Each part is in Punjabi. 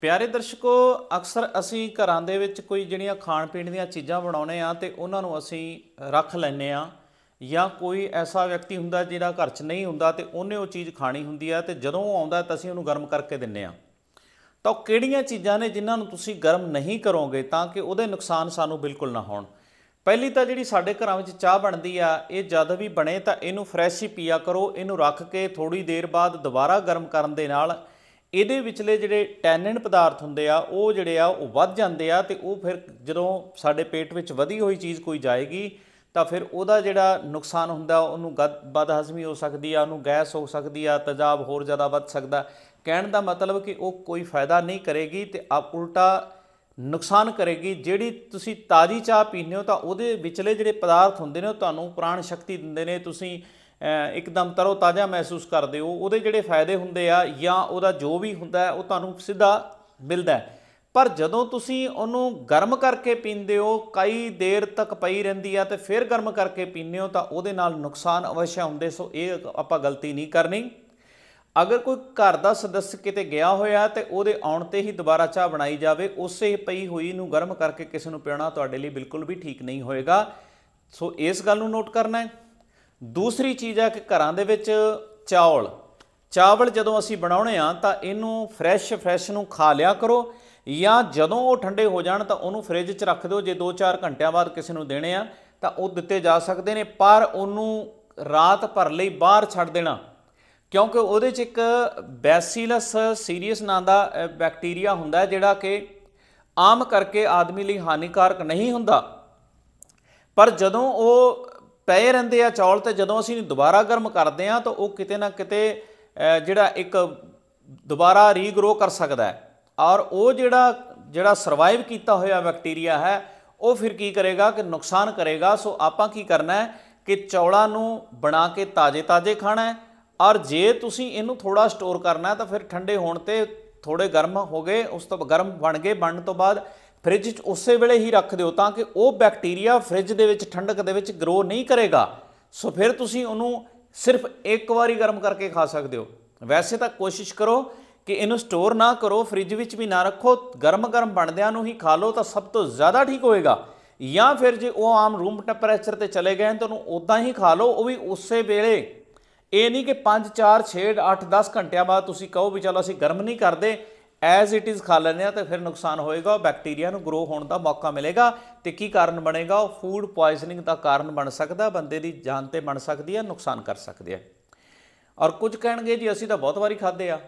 ਪਿਆਰੇ ਦਰਸ਼ਕੋ ਅਕਸਰ ਅਸੀਂ ਘਰਾਂ ਦੇ ਵਿੱਚ ਕੋਈ ਜਿਹੜੀਆਂ ਖਾਣ ਪੀਣ ਦੀਆਂ ਚੀਜ਼ਾਂ ਬਣਾਉਨੇ ਆ ਤੇ ਉਹਨਾਂ ਨੂੰ ਅਸੀਂ ਰੱਖ ਲੈਨੇ ਆ ਜਾਂ ਕੋਈ ਐਸਾ ਵਿਅਕਤੀ ਹੁੰਦਾ ਜਿਹੜਾ ਘਰ 'ਚ ਨਹੀਂ ਹੁੰਦਾ ਤੇ ਉਹਨੇ ਉਹ ਚੀਜ਼ ਖਾਣੀ ਹੁੰਦੀ ਆ ਤੇ ਜਦੋਂ ਉਹ ਆਉਂਦਾ ਤਾਂ ਅਸੀਂ ਉਹਨੂੰ ਗਰਮ ਕਰਕੇ ਦਿੰਨੇ ਆ ਤਾਂ ਕਿਹੜੀਆਂ ਚੀਜ਼ਾਂ ਨੇ ਜਿਨ੍ਹਾਂ ਨੂੰ ਤੁਸੀਂ ਗਰਮ ਨਹੀਂ ਕਰੋਗੇ ਤਾਂ ਕਿ ਉਹਦੇ ਨੁਕਸਾਨ ਸਾਨੂੰ ਬਿਲਕੁਲ ਨਾ ਹੋਣ ਪਹਿਲੀ ਤਾਂ ਜਿਹੜੀ ਸਾਡੇ ਘਰਾਂ ਵਿੱਚ ਚਾਹ ਬਣਦੀ ਆ ਇਹ ਜਦ ਵੀ ਬਣੇ ਤਾਂ ਇਹਨੂੰ ਫਰੈਸ਼ ਹੀ ਪੀਆ ਕਰੋ ਇਹਨੂੰ ਰੱਖ ਕੇ ਥੋੜੀ ਦੇਰ ਬਾਅਦ ਦੁਬਾਰਾ ਗਰਮ ਕਰਨ ਦੇ ਨਾਲ ਇਹਦੇ ਵਿਚਲੇ ਜਿਹੜੇ ਟੈਨਿਨ ਪਦਾਰਥ ਹੁੰਦੇ ਆ ਉਹ ਜਿਹੜੇ ਆ ਉਹ ਵੱਧ ਜਾਂਦੇ ਆ ਤੇ ਉਹ ਫਿਰ ਜਦੋਂ ਸਾਡੇ ਪੇਟ ਵਿੱਚ ਵਧੀ ਹੋਈ ਚੀਜ਼ ਕੋਈ ਜਾਏਗੀ ਤਾਂ ਫਿਰ ਉਹਦਾ ਜਿਹੜਾ ਨੁਕਸਾਨ ਹੁੰਦਾ ਉਹਨੂੰ ਹਜ਼ਮੀ ਹੋ ਸਕਦੀ ਆ ਉਹਨੂੰ ਗੈਸ ਹੋ ਸਕਦੀ ਆ ਤਜਾਬ ਹੋਰ ਜ਼ਿਆਦਾ ਵੱਧ ਸਕਦਾ ਕਹਿਣ ਦਾ ਮਤਲਬ ਕਿ ਉਹ ਕੋਈ ਫਾਇਦਾ ਨਹੀਂ ਕਰੇਗੀ ਤੇ ਆ ਉਲਟਾ ਨੁਕਸਾਨ ਕਰੇਗੀ ਜਿਹੜੀ ਤੁਸੀਂ ਤਾਜ਼ੀ ਚਾਹ ਪੀਂਦੇ ਹੋ ਤਾਂ ਉਹਦੇ ਵਿਚਲੇ ਜਿਹੜੇ ਪਦਾਰਥ ਹੁੰਦੇ ਨੇ ਉਹ ਤੁਹਾਨੂੰ ਪ੍ਰਾਣ ਸ਼ਕਤੀ ਦਿੰਦੇ ਨੇ ਤੁਸੀਂ ਇੱਕਦਮ ਤਰੋ ਤਾਜ਼ਾ ਮਹਿਸੂਸ ਕਰਦੇ ਹੋ ਉਹਦੇ ਜਿਹੜੇ ਫਾਇਦੇ ਹੁੰਦੇ ਆ ਜਾਂ ਉਹਦਾ ਜੋ ਵੀ ਹੁੰਦਾ ਉਹ ਤੁਹਾਨੂੰ ਸਿੱਧਾ ਮਿਲਦਾ ਪਰ ਜਦੋਂ ਤੁਸੀਂ ਉਹਨੂੰ ਗਰਮ ਕਰਕੇ ਪੀਂਦੇ ਹੋ ਕਈ ਦੇਰ ਤੱਕ ਪਈ ਰਹਿੰਦੀ ਆ ਤੇ ਫਿਰ ਗਰਮ ਕਰਕੇ ਪੀਂਦੇ ਹੋ ਤਾਂ ਉਹਦੇ ਨਾਲ ਨੁਕਸਾਨ ਅਵਸ਼ਯ ਹੁੰਦੇ ਸੋ ਇਹ ਆਪਾਂ ਗਲਤੀ ਨਹੀਂ ਕਰਨੀ ਅਗਰ ਕੋਈ ਘਰ ਦਾ ਸਦੱਸ ਕਿਤੇ ਗਿਆ ਹੋਇਆ ਤੇ ਉਹਦੇ ਆਉਣ ਤੇ ਹੀ ਦੁਬਾਰਾ ਚਾਹ ਬਣਾਈ ਜਾਵੇ ਉਸੇ ਪਈ ਹੋਈ ਨੂੰ ਗਰਮ ਕਰਕੇ ਕਿਸੇ ਨੂੰ ਪਿਆਣਾ ਤੁਹਾਡੇ ਲਈ ਬਿਲਕੁਲ ਵੀ ਠੀਕ ਨਹੀਂ ਹੋਏਗਾ ਸੋ ਇਸ ਗੱਲ ਨੂੰ ਨੋਟ ਕਰਨਾ ਹੈ ਦੂਸਰੀ ਚੀਜ਼ ਆ ਕਿ ਘਰਾਂ ਦੇ ਵਿੱਚ ਚਾਵਲ ਚਾਵਲ ਜਦੋਂ ਅਸੀਂ ਬਣਾਉਣੇ ਆ ਤਾਂ ਇਹਨੂੰ ਫਰੈਸ਼ ਫਰੈਸ਼ ਨੂੰ ਖਾ ਲਿਆ ਕਰੋ ਜਾਂ ਜਦੋਂ ਉਹ ਠੰਡੇ ਹੋ ਜਾਣ ਤਾਂ ਉਹਨੂੰ ਫ੍ਰਿਜ 'ਚ ਰੱਖ ਦਿਓ ਜੇ 2-4 ਘੰਟਿਆਂ ਬਾਅਦ ਕਿਸੇ ਨੂੰ ਦੇਣੇ ਆ ਤਾਂ ਉਹ ਦਿੱਤੇ ਜਾ ਸਕਦੇ ਨੇ ਪਰ ਉਹਨੂੰ ਰਾਤ ਭਰ ਲਈ ਬਾਹਰ ਛੱਡ ਦੇਣਾ ਕਿਉਂਕਿ ਉਹਦੇ 'ਚ ਇੱਕ ਬੈਸੀਲਸ ਸੀਰੀਅਸ ਨਾਂ ਦਾ ਬੈਕਟੀਰੀਆ ਹੁੰਦਾ ਜਿਹੜਾ ਕਿ ਆਮ ਕਰਕੇ ਆਦਮੀ ਲਈ ਹਾਨੀਕਾਰਕ ਨਹੀਂ ਹੁੰਦਾ ਪਰ ਜਦੋਂ ਉਹ ਪਏ ਰਹਿੰਦੇ ਆ ਚੌਲ ਤੇ ਜਦੋਂ ਅਸੀਂ ਦੁਬਾਰਾ ਗਰਮ ਕਰਦੇ ਆ ਤਾਂ ਉਹ ਕਿਤੇ ਨਾ ਕਿਤੇ ਜਿਹੜਾ ਇੱਕ ਦੁਬਾਰਾ ਰੀਗਰੋ ਕਰ ਸਕਦਾ ਹੈ ਔਰ ਉਹ ਜਿਹੜਾ ਜਿਹੜਾ ਸਰਵਾਈਵ ਕੀਤਾ ਹੋਇਆ ਬੈਕਟੀਰੀਆ ਹੈ ਉਹ ਫਿਰ ਕੀ ਕਰੇਗਾ ਕਿ ਨੁਕਸਾਨ ਕਰੇਗਾ ਸੋ ਆਪਾਂ ਕੀ ਕਰਨਾ ਹੈ ਕਿ ਚੌਲਾਂ ਨੂੰ ਬਣਾ ਕੇ ਤਾਜ਼ੇ-ਤਾਜ਼ੇ ਖਾਣਾ ਹੈ ਔਰ ਜੇ ਤੁਸੀਂ ਇਹਨੂੰ ਥੋੜਾ ਸਟੋਰ ਕਰਨਾ ਹੈ ਤਾਂ ਫਿਰ ਠੰਡੇ ਹੋਣ ਤੇ ਥੋੜੇ ਗਰਮ ਹੋ ਗਏ ਉਸ ਤੋਂ ਗਰਮ ਬਣ ਗਏ ਬਣਨ ਤੋਂ ਬਾਅਦ ਫ੍ਰਿਜ 'ਚ ਉਸੇ ਵੇਲੇ ਹੀ ਰੱਖ ਦਿਓ ਤਾਂ ਕਿ ਉਹ ਬੈਕਟੀਰੀਆ ਫ੍ਰਿਜ ਦੇ ਵਿੱਚ ਠੰਡਕ ਦੇ ਵਿੱਚ ਗਰੋ ਨਹੀਂ ਕਰੇਗਾ ਸੋ ਫਿਰ ਤੁਸੀਂ ਉਹਨੂੰ ਸਿਰਫ ਇੱਕ ਵਾਰੀ ਗਰਮ ਕਰਕੇ ਖਾ ਸਕਦੇ ਹੋ ਵੈਸੇ ਤਾਂ ਕੋਸ਼ਿਸ਼ ਕਰੋ ਕਿ ਇਹਨੂੰ ਸਟੋਰ ਨਾ ਕਰੋ ਫ੍ਰਿਜ ਵਿੱਚ ਵੀ ਨਾ ਰੱਖੋ ਗਰਮ-ਗਰਮ ਬਣਦਿਆਂ ਨੂੰ ਹੀ ਖਾ ਲਓ ਤਾਂ ਸਭ ਤੋਂ ਜ਼ਿਆਦਾ ਠੀਕ ਹੋਏਗਾ ਜਾਂ ਫਿਰ ਜੇ ਉਹ ਆਮ ਰੂਮ ਟੈਂਪਰੇਚਰ ਤੇ ਚਲੇ ਗਏ ਤਾਂ ਉਹਨੂੰ ਉਦਾਂ ਹੀ ਖਾ ਲਓ ਉਹ ਵੀ ਉਸੇ ਵੇਲੇ ਇਹ ਨਹੀਂ ਕਿ 5 4 6 8 10 ਘੰਟਿਆਂ ਬਾਅਦ ਤੁਸੀਂ ਕਹੋ ਵੀ ਚਲੋ ਅਸੀਂ ਗਰਮ ਨਹੀਂ ਕਰਦੇ ਐਜ਼ ਇਟ ਇਜ਼ ਖਾ ਲੈਂਦੇ ਆ ਤਾਂ ਫਿਰ ਨੁਕਸਾਨ ਹੋਏਗਾ ਉਹ ਬੈਕਟੀਰੀਆ ਨੂੰ ਗਰੋ ਹੋਣ ਦਾ ਮੌਕਾ ਮਿਲੇਗਾ ਤੇ ਕੀ ਕਾਰਨ ਬਣੇਗਾ ਉਹ ਫੂਡ ਪੋਇਜ਼ਨਿੰਗ ਦਾ ਕਾਰਨ ਬਣ ਸਕਦਾ ਬੰਦੇ ਦੀ ਜਾਨ ਤੇ ਬਣ ਸਕਦੀ ਹੈ ਨੁਕਸਾਨ ਕਰ ਸਕਦੀ ਹੈ ਔਰ ਕੁਝ ਕਹਿਣਗੇ ਜੀ ਅਸੀਂ ਤਾਂ ਬਹੁਤ ਵਾਰੀ ਖਾਦੇ ਆ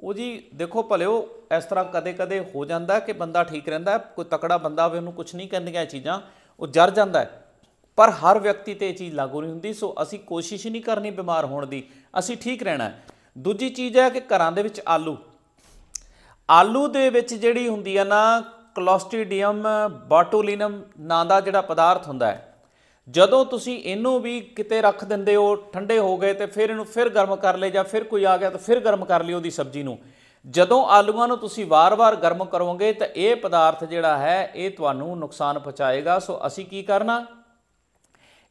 ਉਹ ਜੀ ਦੇਖੋ ਭਲਿਓ ਇਸ ਤਰ੍ਹਾਂ ਕਦੇ-ਕਦੇ ਹੋ ਜਾਂਦਾ ਕਿ ਬੰਦਾ ਠੀਕ ਰਹਿੰਦਾ ਕੋਈ ਤਕੜਾ ਬੰਦਾ ਹੋਵੇ ਉਹਨੂੰ ਕੁਝ ਨਹੀਂ ਕਹਿੰਦੀਆਂ ਇਹ ਚੀਜ਼ਾਂ ਉਹ ਜਰ ਜਾਂਦਾ ਹੈ ਪਰ ਹਰ ਵਿਅਕਤੀ ਤੇ ਇਹ ਚੀਜ਼ ਲਾਗੂ ਨਹੀਂ ਹੁੰਦੀ ਸੋ ਅਸੀਂ ਕੋਸ਼ਿਸ਼ ਨਹੀਂ ਕਰਨੀ ਬਿਮਾਰ ਹੋਣ ਦੀ ਅਸੀਂ ਠੀਕ ਰਹਿਣਾ ਦੂਜੀ ਚੀਜ਼ ਹੈ ਕਿ ਘਰਾਂ ਦੇ ਵਿੱਚ ਆਲੂ ਆਲੂ ਦੇ ਵਿੱਚ ਜਿਹੜੀ ਹੁੰਦੀ ਆ ਨਾ ਕਲੋਸਟ੍ਰੀਡੀਅਮ ਬਾਟੂਲਿਨਮ ਨਾਂ ਦਾ ਜਿਹੜਾ ਪਦਾਰਥ ਹੁੰਦਾ ਹੈ ਜਦੋਂ ਤੁਸੀਂ ਇਹਨੂੰ ਵੀ ਕਿਤੇ ਰੱਖ ਦਿੰਦੇ ਹੋ ਠੰਡੇ ਹੋ ਗਏ ਤੇ ਫਿਰ ਇਹਨੂੰ ਫਿਰ ਗਰਮ ਕਰ ਲਏ ਜਾਂ ਫਿਰ ਕੋਈ ਆ ਗਿਆ ਤਾਂ ਫਿਰ ਗਰਮ ਕਰ ਲਿਓ ਉਹਦੀ ਸਬਜ਼ੀ ਨੂੰ ਜਦੋਂ ਆਲੂਆਂ ਨੂੰ ਤੁਸੀਂ ਵਾਰ-ਵਾਰ ਗਰਮ ਕਰੋਗੇ ਤਾਂ ਇਹ ਪਦਾਰਥ ਜਿਹੜਾ ਹੈ ਇਹ ਤੁਹਾਨੂੰ ਨੁਕਸਾਨ ਪਹੁੰਚਾਏਗਾ ਸੋ ਅਸੀਂ ਕੀ ਕਰਨਾ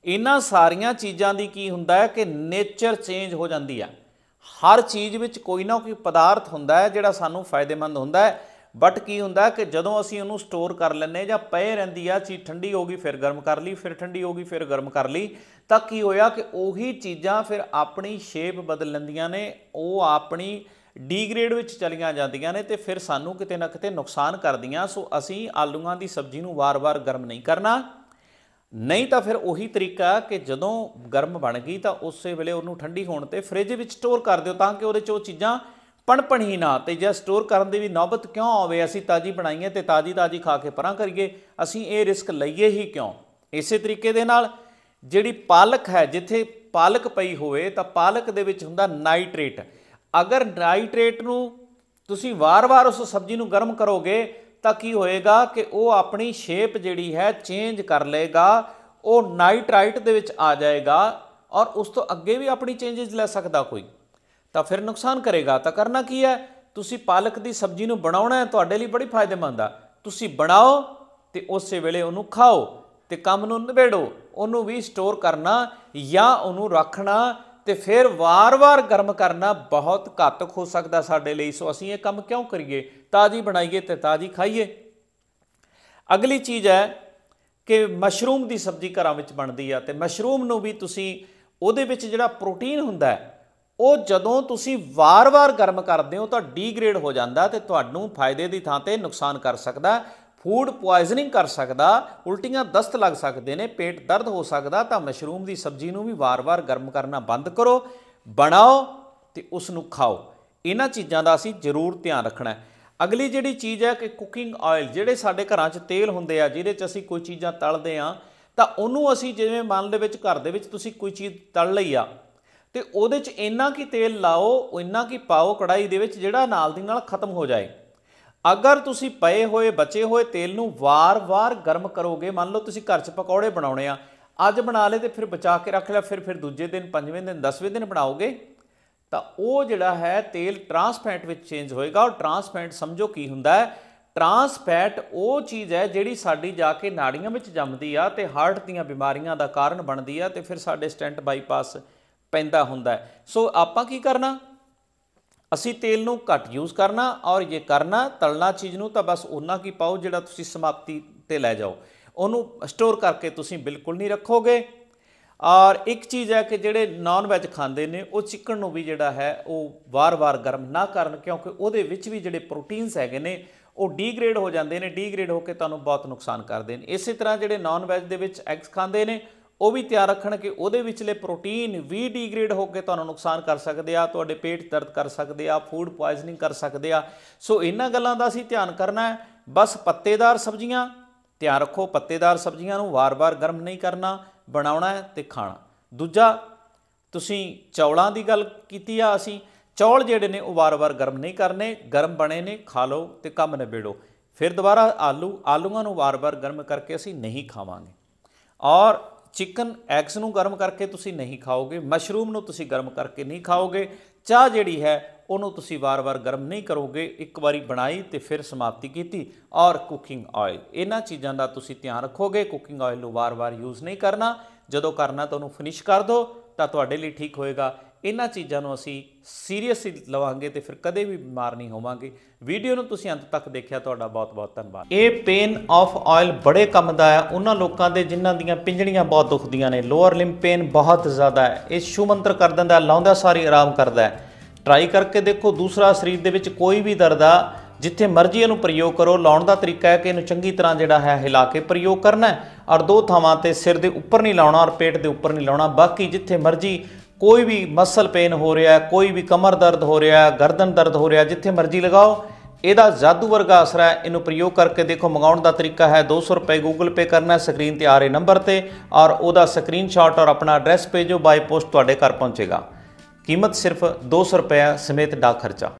ਇਹਨਾਂ ਸਾਰੀਆਂ ਚੀਜ਼ਾਂ ਦੀ ਕੀ ਹੁੰਦਾ ਹੈ ਕਿ ਨੇਚਰ ਚੇਂਜ ਹੋ ਜਾਂਦੀ ਆ ਹਰ ਚੀਜ਼ ਵਿੱਚ ਕੋਈ ਨਾ ਕੋਈ ਪਦਾਰਥ ਹੁੰਦਾ ਹੈ ਜਿਹੜਾ ਸਾਨੂੰ ਫਾਇਦੇਮੰਦ ਹੁੰਦਾ ਹੈ ਬਟ ਕੀ ਹੁੰਦਾ ਕਿ ਜਦੋਂ ਅਸੀਂ ਉਹਨੂੰ ਸਟੋਰ ਕਰ ਲੈਂਦੇ ਜਾਂ ਪਏ ਰਹਿੰਦੀ ਆ ਚੀਜ਼ ਠੰਡੀ ਹੋ ਗਈ ਫਿਰ ਗਰਮ ਕਰ ਲਈ ਫਿਰ ਠੰਡੀ ਹੋ ਗਈ ਫਿਰ ਗਰਮ ਕਰ ਲਈ ਤਾਂ ਕੀ ਹੋਇਆ ਕਿ ਉਹੀ ਚੀਜ਼ਾਂ ਫਿਰ ਆਪਣੀ ਸ਼ੇਪ ਬਦਲ ਲੈਂਦੀਆਂ ਨੇ ਉਹ ਆਪਣੀ ਡੀਗ੍ਰੇਡ ਵਿੱਚ ਚਲੀਆਂ ਜਾਂਦੀਆਂ ਨੇ ਤੇ ਫਿਰ ਸਾਨੂੰ ਕਿਤੇ ਨਾ ਕਿਤੇ ਨੁਕਸਾਨ ਕਰਦੀਆਂ ਸੋ ਅਸੀਂ ਆਲੂਆਂ ਦੀ ਸਬਜ਼ੀ ਨੂੰ ਵਾਰ-ਵਾਰ ਗਰਮ ਨਹੀਂ ਕਰਨਾ ਨਹੀਂ ਤਾਂ ਫਿਰ ਉਹੀ ਤਰੀਕਾ ਕਿ ਜਦੋਂ ਗਰਮ ਬਣ ਗਈ ਤਾਂ ਉਸੇ ਵੇਲੇ ਉਹਨੂੰ ਠੰਡੀ ਹੋਣ ਤੇ ਫ੍ਰਿਜ ਵਿੱਚ ਸਟੋਰ ਕਰ ਦਿਓ ਤਾਂ ਕਿ ਉਹਦੇ 'ਚ ਉਹ ਚੀਜ਼ਾਂ ਪਣਪਣ ਹੀ ਨਾ ਤੇ ਜੇ ਸਟੋਰ ਕਰਨ ਦੀ ਵੀ ਨੌਬਤ ਕਿਉਂ ਆਵੇ ਅਸੀਂ ਤਾਜੀ ਬਣਾਈਏ ਤੇ ਤਾਜੀ ਤਾਜੀ ਖਾ ਕੇ ਪਰਾਂ ਕਰੀਏ ਅਸੀਂ ਇਹ ਰਿਸਕ ਲਈਏ ਹੀ ਕਿਉਂ ਇਸੇ ਤਰੀਕੇ ਦੇ ਨਾਲ ਜਿਹੜੀ ਪਾਲਕ ਹੈ ਜਿੱਥੇ ਪਾਲਕ ਪਈ ਹੋਵੇ ਤਾਂ ਪਾਲਕ ਦੇ ਵਿੱਚ ਹੁੰਦਾ ਨਾਈਟ੍ਰੇਟ ਅਗਰ ਨਾਈਟ੍ਰੇਟ ਨੂੰ ਤੁਸੀਂ ਵਾਰ-ਵਾਰ ਉਸ ਸਬਜ਼ੀ ਨੂੰ ਗਰਮ ਕਰੋਗੇ ਤਾਂ ਕੀ ਹੋਏਗਾ ਕਿ ਉਹ ਆਪਣੀ ਸ਼ੇਪ ਜਿਹੜੀ ਹੈ ਚੇਂਜ ਕਰ ਲਏਗਾ ਉਹ ਨਾਈਟ੍ਰਾਈਟ ਦੇ ਵਿੱਚ ਆ ਜਾਏਗਾ ਔਰ ਉਸ ਤੋਂ ਅੱਗੇ ਵੀ ਆਪਣੀ ਚੇਂजेस ਲੈ ਸਕਦਾ ਕੋਈ ਤਾਂ ਫਿਰ ਨੁਕਸਾਨ ਕਰੇਗਾ ਤਾਂ ਕਰਨਾ ਕੀ ਹੈ ਤੁਸੀਂ ਪਾਲਕ ਦੀ ਸਬਜ਼ੀ ਨੂੰ ਬਣਾਉਣਾ ਹੈ ਤੁਹਾਡੇ ਲਈ ਬੜੀ ਫਾਇਦੇਮੰਦ ਆ ਤੁਸੀਂ ਬਣਾਓ ਤੇ ਉਸੇ ਵੇਲੇ ਉਹਨੂੰ ਖਾਓ ਤੇ ਕੰਮ ਨੂੰ ਨਿਬੇੜੋ ਉਹਨੂੰ ਵੀ ਸਟੋਰ ਕਰਨਾ ਜਾਂ ਉਹਨੂੰ ਰੱਖਣਾ ਤੇ ਫਿਰ ਵਾਰ-ਵਾਰ ਗਰਮ ਕਰਨਾ ਬਹੁਤ ਘਾਤਕ ਹੋ ਸਕਦਾ ਸਾਡੇ ਲਈ ਸੋ ਅਸੀਂ ਇਹ ਕੰਮ ਕਿਉਂ ਕਰੀਏ ਤਾਜ਼ੀ ਬਣਾਈਏ ਤੇ ਤਾਜ਼ੀ ਖਾਈਏ ਅਗਲੀ ਚੀਜ਼ ਹੈ ਕਿ ਮਸ਼ਰੂਮ ਦੀ ਸਬਜ਼ੀ ਘਰਾਂ ਵਿੱਚ ਬਣਦੀ ਆ ਤੇ ਮਸ਼ਰੂਮ ਨੂੰ ਵੀ ਤੁਸੀਂ ਉਹਦੇ ਵਿੱਚ ਜਿਹੜਾ ਪ੍ਰੋਟੀਨ ਹੁੰਦਾ ਉਹ ਜਦੋਂ ਤੁਸੀਂ ਵਾਰ-ਵਾਰ ਗਰਮ ਕਰਦੇ ਹੋ ਤਾਂ ਡੀਗ੍ਰੇਡ ਹੋ ਜਾਂਦਾ ਤੇ ਤੁਹਾਨੂੰ ਫਾਇਦੇ ਦੀ ਥਾਂ ਤੇ ਨੁਕਸਾਨ ਕਰ ਸਕਦਾ ਫੂਡ ਪੋਇਜ਼ਨਿੰਗ ਕਰ ਸਕਦਾ ਉਲਟੀਆਂ ਦਸਤ ਲੱਗ ਸਕਦੇ ਨੇ ਪੇਟ ਦਰਦ ਹੋ ਸਕਦਾ ਤਾਂ ਮਸ਼ਰੂਮ ਦੀ ਸਬਜ਼ੀ ਨੂੰ ਵੀ ਵਾਰ-ਵਾਰ ਗਰਮ ਕਰਨਾ ਬੰਦ ਕਰੋ ਬਣਾਓ ਤੇ ਉਸ ਨੂੰ ਖਾਓ ਇਹਨਾਂ ਚੀਜ਼ਾਂ ਦਾ ਅਸੀਂ ਜ਼ਰੂਰ ਧਿਆਨ ਰੱਖਣਾ ਹੈ ਅਗਲੀ ਜਿਹੜੀ ਚੀਜ਼ ਹੈ ਕਿ ਕੁਕਿੰਗ ਆਇਲ ਜਿਹੜੇ ਸਾਡੇ ਘਰਾਂ 'ਚ ਤੇਲ ਹੁੰਦੇ ਆ ਜਿਹਦੇ 'ਚ ਅਸੀਂ ਕੋਈ ਚੀਜ਼ਾਂ ਤਲਦੇ ਆ ਤਾਂ ਉਹਨੂੰ ਅਸੀਂ ਜਿਵੇਂ ਮਨ ਦੇ ਵਿੱਚ ਘਰ ਦੇ ਵਿੱਚ ਤੁਸੀਂ ਕੋਈ ਚੀਜ਼ ਤਲ ਲਈ ਆ ਤੇ ਉਹਦੇ 'ਚ ਇੰਨਾ ਕੀ ਤੇਲ ਲਾਓ ਇੰਨਾ ਕੀ ਪਾਓ ਕੜਾਈ ਦੇ ਵਿੱਚ ਜਿਹੜਾ ਨਾਲ ਦੀ ਨਾਲ ਖਤਮ ਹੋ ਜਾਏ ਅਗਰ ਤੁਸੀਂ ਪਏ ਹੋਏ ਬਚੇ ਹੋਏ ਤੇਲ ਨੂੰ ਵਾਰ-ਵਾਰ ਗਰਮ ਕਰੋਗੇ ਮੰਨ ਲਓ ਤੁਸੀਂ ਘਰ 'ਚ ਪਕੌੜੇ ਬਣਾਉਣੇ ਆ ਅੱਜ ਬਣਾ ਲਏ ਤੇ ਫਿਰ ਬਚਾ ਕੇ ਰੱਖ ਲਿਆ ਫਿਰ ਫਿਰ ਦੂਜੇ ਦਿਨ ਪੰਜਵੇਂ ਦਿਨ ਦਸਵੇਂ ਦਿਨ ਬਣਾਓਗੇ ਤਾਂ ਉਹ ਜਿਹੜਾ ਹੈ ਤੇਲ ਟਰਾਂਸਪੈਰੈਂਟ ਵਿੱਚ ਚੇਂਜ ਹੋਏਗਾ ਔਰ ਟਰਾਂਸਪੈਰੈਂਟ ਸਮਝੋ ਕੀ ਹੁੰਦਾ ਹੈ ਟਰਾਂਸਪੈਰੈਂਟ ਉਹ ਚੀਜ਼ ਹੈ ਜਿਹੜੀ ਸਾਡੀ ਜਾ ਕੇ ਨਾੜੀਆਂ ਵਿੱਚ ਜੰਮਦੀ ਆ ਤੇ ਹਾਰਟ ਦੀਆਂ ਬਿਮਾਰੀਆਂ ਦਾ ਕਾਰਨ ਬਣਦੀ ਆ ਤੇ ਫਿਰ ਸਾਡੇ ਸਟੈਂਟ ਬਾਈਪਾਸ ਪੈਂਦਾ ਹੁੰਦਾ ਸੋ ਆਪਾਂ ਕੀ ਕਰਨਾ ਅਸੀਂ ਤੇਲ ਨੂੰ ਘੱਟ ਯੂਜ਼ ਕਰਨਾ ਔਰ ਇਹ ਕਰਨਾ ਤਲਣਾ ਚੀਜ਼ ਨੂੰ ਤਾਂ ਬਸ ਉਹਨਾਂ ਕੀ ਪਾਓ ਜਿਹੜਾ ਤੁਸੀਂ ਸਮਾਪਤੀ ਤੇ ਲੈ ਜਾਓ ਉਹਨੂੰ ਸਟੋਰ ਕਰਕੇ ਤੁਸੀਂ ਬਿਲਕੁਲ ਨਹੀਂ ਰੱਖੋਗੇ ਔਰ ਇੱਕ ਚੀਜ਼ ਹੈ ਕਿ ਜਿਹੜੇ ਨਾਨ ਵੈਜ ਖਾਂਦੇ ਨੇ ਉਹ ਚਿਕਨ ਨੂੰ ਵੀ ਜਿਹੜਾ ਹੈ ਉਹ ਵਾਰ-ਵਾਰ ਗਰਮ ਨਾ ਕਰਨ ਕਿਉਂਕਿ ਉਹਦੇ ਵਿੱਚ ਵੀ ਜਿਹੜੇ ਪ੍ਰੋਟੀਨਸ ਹੈਗੇ ਨੇ ਉਹ ਡੀਗ੍ਰੇਡ ਹੋ ਜਾਂਦੇ ਨੇ ਡੀਗ੍ਰੇਡ ਹੋ ਕੇ ਤੁਹਾਨੂੰ ਬਹੁਤ ਨੁਕਸਾਨ ਕਰਦੇ ਨੇ ਇਸੇ ਤਰ੍ਹਾਂ ਜਿਹੜੇ ਨਾਨ ਵੈਜ ਦੇ ਵਿੱਚ ਐਗਸ ਖਾਂਦੇ ਨੇ ਉਹ ਵੀ ਤਿਆਰ ਰੱਖਣ ਕਿ ਉਹਦੇ ਵਿੱਚਲੇ ਪ੍ਰੋਟੀਨ ਵੀ ਡੀਗ੍ਰੇਡ ਹੋ ਕੇ ਤੁਹਾਨੂੰ ਨੁਕਸਾਨ ਕਰ ਸਕਦੇ ਆ ਤੁਹਾਡੇ ਪੇਟ ਦਰਦ ਕਰ ਸਕਦੇ ਆ ਫੂਡ ਪੋਇਜ਼ਨਿੰਗ ਕਰ ਸਕਦੇ ਆ ਸੋ ਇਹਨਾਂ ਗੱਲਾਂ ਦਾ ਅਸੀਂ ਧਿਆਨ ਕਰਨਾ ਹੈ ਬਸ ਪੱਤੇਦਾਰ ਸਬਜ਼ੀਆਂ ਤਿਆਰ ਰੱਖੋ ਪੱਤੇਦਾਰ ਸਬਜ਼ੀਆਂ ਨੂੰ ਵਾਰ-ਵਾਰ ਗਰਮ ਨਹੀਂ ਕਰਨਾ ਬਣਾਉਣਾ ਹੈ ਤੇ ਖਾਣਾ ਦੂਜਾ ਤੁਸੀਂ ਚੌਲਾਂ ਦੀ ਗੱਲ ਕੀਤੀ ਆ ਅਸੀਂ ਚੌਲ ਜਿਹੜੇ ਨੇ ਉਹ ਵਾਰ-ਵਾਰ ਗਰਮ ਨਹੀਂ ਕਰਨੇ ਗਰਮ ਬਣੇ ਨੇ ਖਾ ਲਓ ਤੇ ਕੰਮ ਨਿਬੇੜੋ ਫਿਰ ਦੁਬਾਰਾ ਆਲੂ ਆਲੂਆਂ ਨੂੰ ਵਾਰ-ਵਾਰ ਗਰਮ ਕਰਕੇ ਅਸੀਂ ਨਹੀਂ ਖਾਵਾਂਗੇ ਔਰ ਚਿਕਨ ਐਗਸ ਨੂੰ ਗਰਮ ਕਰਕੇ ਤੁਸੀਂ ਨਹੀਂ ਖਾਓਗੇ ਮਸ਼ਰੂਮ ਨੂੰ ਤੁਸੀਂ ਗਰਮ ਕਰਕੇ ਨਹੀਂ ਖਾਓਗੇ ਚਾਹ ਜਿਹੜੀ ਹੈ ਉਹਨੂੰ ਤੁਸੀਂ ਵਾਰ-ਵਾਰ ਗਰਮ ਨਹੀਂ ਕਰੋਗੇ ਇੱਕ ਵਾਰੀ ਬਣਾਈ ਤੇ ਫਿਰ ਸਮਾਪਤੀ ਕੀਤੀ ਔਰ ਕੁਕਿੰਗ ਆਇਲ ਇਹਨਾਂ ਚੀਜ਼ਾਂ ਦਾ ਤੁਸੀਂ ਧਿਆਨ ਰੱਖੋਗੇ ਕੁਕਿੰਗ ਆਇਲ ਨੂੰ ਵਾਰ-ਵਾਰ ਯੂਜ਼ ਨਹੀਂ ਕਰਨਾ ਜਦੋਂ ਕਰਨਾ ਤਾਂ ਉਹਨੂੰ ਫਿਨਿਸ਼ ਕਰ ਦਿਓ ਤਾਂ ਤੁਹਾਡੇ ਲਈ ਠੀਕ ਹੋਏਗਾ ਇਹਨਾਂ ਚੀਜ਼ਾਂ ਨੂੰ ਅਸੀਂ ਸੀਰੀਅਸਲੀ ਲਵਾਂਗੇ ਤੇ ਫਿਰ ਕਦੇ ਵੀ ਬਿਮਾਰ ਨਹੀਂ ਹੋਵਾਂਗੇ ਵੀਡੀਓ ਨੂੰ ਤੁਸੀਂ ਅੰਤ ਤੱਕ ਦੇਖਿਆ ਤੁਹਾਡਾ ਬਹੁਤ-ਬਹੁਤ ਧੰਨਵਾਦ ਇਹ ਪੇਨ ਆਫ ਆਇਲ ਬੜੇ ਕੰਮ ਦਾ ਹੈ ਉਹਨਾਂ ਲੋਕਾਂ ਦੇ ਜਿਨ੍ਹਾਂ ਦੀਆਂ ਪਿੰਜੜੀਆਂ ਬਹੁਤ ਦੁਖਦੀਆਂ ਨੇ ਲੋਅਰ ਲਿੰਬ ਪੇਨ ਬਹੁਤ ਜ਼ਿਆਦਾ ਹੈ ਇਹ ਸ਼ੂ ਮੰਤਰ ਕਰ ਦਿੰਦਾ ਲਾਉਂਦਾ ਸਾਰੀ ਆਰਾਮ ਕਰਦਾ ਹੈ ਟਰਾਈ ਕਰਕੇ ਦੇਖੋ ਦੂਸਰਾ ਸਰੀਰ ਦੇ ਵਿੱਚ ਕੋਈ ਵੀ ਦਰਦ ਆ ਜਿੱਥੇ ਮਰਜ਼ੀ ਇਹਨੂੰ ਪ੍ਰਯੋਗ ਕਰੋ ਲਾਉਣ ਦਾ ਤਰੀਕਾ ਹੈ ਕਿ ਇਹਨੂੰ ਚੰਗੀ ਤਰ੍ਹਾਂ ਜਿਹੜਾ ਹੈ ਹਿਲਾ ਕੇ ਪ੍ਰਯੋਗ ਕਰਨਾ ਹੈ ਔਰ ਦੋ ਥਾਵਾਂ ਤੇ ਸਿਰ ਦੇ ਉੱਪਰ ਨਹੀਂ ਲਾਉਣਾ ਔਰ ਪੇਟ ਦੇ ਉੱਪਰ ਨਹੀਂ ਲਾਉਣਾ ਬਾਕੀ ਜਿੱਥੇ ਮਰਜ਼ੀ ਕੋਈ ਵੀ ਮਸਲ ਪੇਨ ਹੋ ਰਿਹਾ ਕੋਈ ਵੀ ਕਮਰ ਦਰਦ ਹੋ ਰਿਹਾ ਗਰਦਨ ਦਰਦ ਹੋ ਰਿਹਾ ਜਿੱਥੇ ਮਰਜ਼ੀ ਲਗਾਓ ਇਹਦਾ ਜਾਦੂ ਵਰਗਾ ਅਸਰ ਹੈ ਇਹਨੂੰ ਪ੍ਰਯੋਗ ਕਰਕੇ ਦੇਖੋ ਮੰਗਾਉਣ ਦਾ ਤਰੀਕਾ ਹੈ 200 ਰੁਪਏ Google Pay ਕਰਨਾ ਸਕਰੀਨ ਤੇ ਆ ਰਹੇ ਨੰਬਰ ਤੇ ਔਰ ਉਹਦਾ ਸਕਰੀਨਸ਼ਾਟ ਔਰ ਆਪਣਾ ਐਡਰੈਸ ਭੇਜੋ ਬਾਈ ਪੋਸਟ ਤੁਹਾਡੇ ਘਰ ਪਹੁੰਚੇਗਾ ਕੀਮਤ ਸਿਰਫ 200 ਰੁਪਏ ਸਮੇਤ ਡਾਕ ਖਰਚਾ